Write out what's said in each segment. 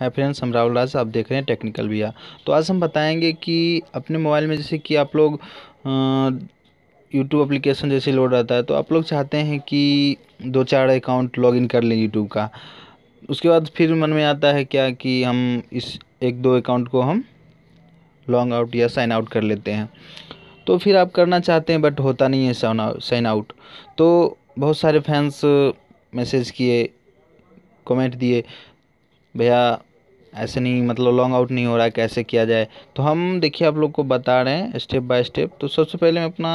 है फ्रेंड्स हम राहुल राज आप देख रहे हैं टेक्निकल भैया तो आज हम बताएंगे कि अपने मोबाइल में जैसे कि आप लोग यूट्यूब एप्लीकेशन जैसे लोड रहता है तो आप लोग चाहते हैं कि दो चार अकाउंट लॉगिन कर लें यूट्यूब का उसके बाद फिर मन में आता है क्या कि हम इस एक दो अकाउंट को हम लॉन्ग आउट या साइन आउट कर लेते हैं तो फिर आप करना चाहते हैं बट होता नहीं है साइन आउट तो बहुत सारे फैंस मैसेज किए कमेंट दिए भैया ऐसे नहीं मतलब लॉन्ग आउट नहीं हो रहा है कैसे किया जाए तो हम देखिए आप लोग को बता रहे हैं स्टेप बाय स्टेप तो सबसे पहले मैं अपना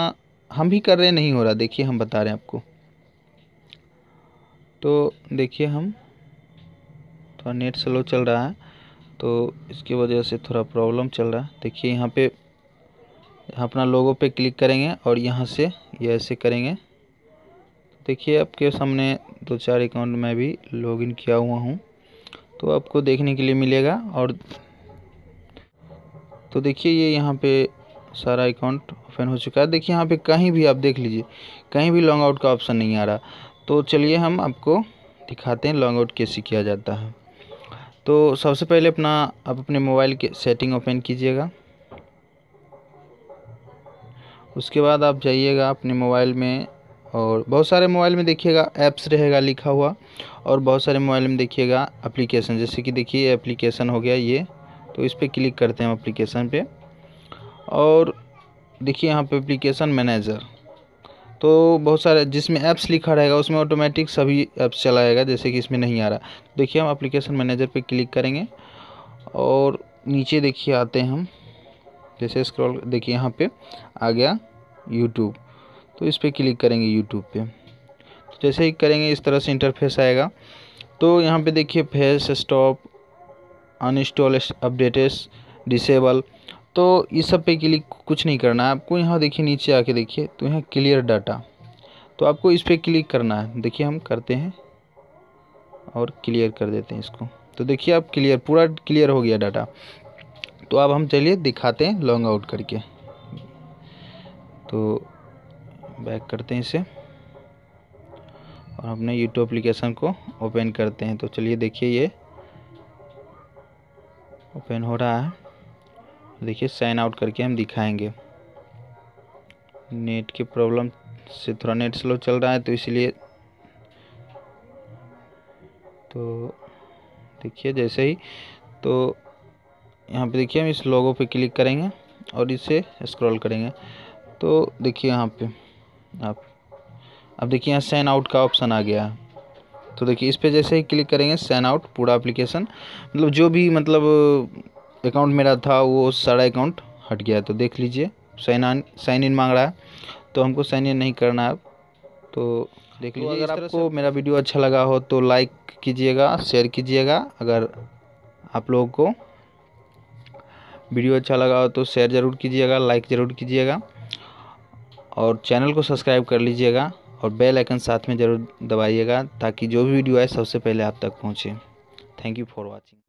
हम भी कर रहे हैं नहीं हो रहा देखिए हम बता रहे हैं आपको तो देखिए हम थोड़ा नेट स्लो चल रहा है तो इसकी वजह से थोड़ा प्रॉब्लम चल रहा है देखिए यहाँ पे अपना लोगों पे क्लिक करेंगे और यहाँ से ये ऐसे करेंगे देखिए आपके सामने दो चार अकाउंट में भी लॉगिन किया हुआ हूँ तो आपको देखने के लिए मिलेगा और तो देखिए ये यहाँ पे सारा अकाउंट ओपन हो चुका है देखिए यहाँ पे कहीं भी आप देख लीजिए कहीं भी लॉन्ग आउट का ऑप्शन नहीं आ रहा तो चलिए हम आपको दिखाते हैं लॉन्ग आउट कैसे किया जाता है तो सबसे पहले अपना आप अपने मोबाइल के सेटिंग ओपन कीजिएगा उसके बाद आप जाइएगा अपने मोबाइल में और बहुत सारे मोबाइल में देखिएगा ऐप्स रहेगा लिखा हुआ और बहुत सारे मोबाइल में देखिएगा एप्लीकेशन जैसे कि देखिए एप्लीकेशन हो गया ये तो इस पर क्लिक करते हैं एप्लीकेशन पे और देखिए यहाँ पे एप्लीकेशन मैनेजर तो बहुत सारे जिसमें ऐप्स लिखा रहेगा उसमें ऑटोमेटिक सभी ऐप्स चला जैसे कि इसमें नहीं आ रहा देखिए हम अप्लीकेशन मैनेजर पर क्लिक करेंगे और नीचे देखिए आते हैं हम जैसे स्क्रॉल देखिए यहाँ पर आ गया यूट्यूब तो इस पर क्लिक करेंगे यूट्यूब पे तो जैसे ही करेंगे इस तरह से इंटरफेस आएगा तो यहाँ पे देखिए force stop uninstall updates disable तो इस सब पे क्लिक कुछ नहीं करना है आपको यहाँ देखिए नीचे आके देखिए तो यहाँ क्लियर डाटा तो आपको इस पर क्लिक करना है देखिए हम करते हैं और क्लियर कर देते हैं इसको तो देखिए आप क्लियर पूरा क्लियर हो गया डाटा तो अब हम चलिए दिखाते हैं लॉन्ग आउट करके तो बैक करते हैं इसे और अपने यूट्यूब एप्लीकेशन को ओपन करते हैं तो चलिए देखिए ये ओपन हो रहा है देखिए साइन आउट करके हम दिखाएंगे नेट की प्रॉब्लम से थोड़ा नेट स्लो चल रहा है तो इसलिए तो देखिए जैसे ही तो यहाँ पे देखिए हम इस लोगो पे क्लिक करेंगे और इसे स्क्रॉल करेंगे तो देखिए यहाँ पे आप अब देखिए यहाँ सैन आउट का ऑप्शन आ गया तो देखिए इस पर जैसे ही क्लिक करेंगे सैन आउट पूरा एप्लीकेशन मतलब जो भी मतलब अकाउंट मेरा था वो सारा अकाउंट हट गया तो देख लीजिए साइन आन साइन इन मांग रहा है तो हमको साइन इन नहीं करना है तो देख तो लीजिए तो अगर आपको मेरा वीडियो अच्छा लगा हो तो लाइक कीजिएगा शेयर कीजिएगा अगर आप लोगों को वीडियो अच्छा लगा हो तो शेयर ज़रूर कीजिएगा लाइक ज़रूर कीजिएगा और चैनल को सब्सक्राइब कर लीजिएगा और बेल आइकन साथ में ज़रूर दबाइएगा ताकि जो भी वीडियो आए सबसे पहले आप तक पहुंचे थैंक यू फॉर वॉचिंग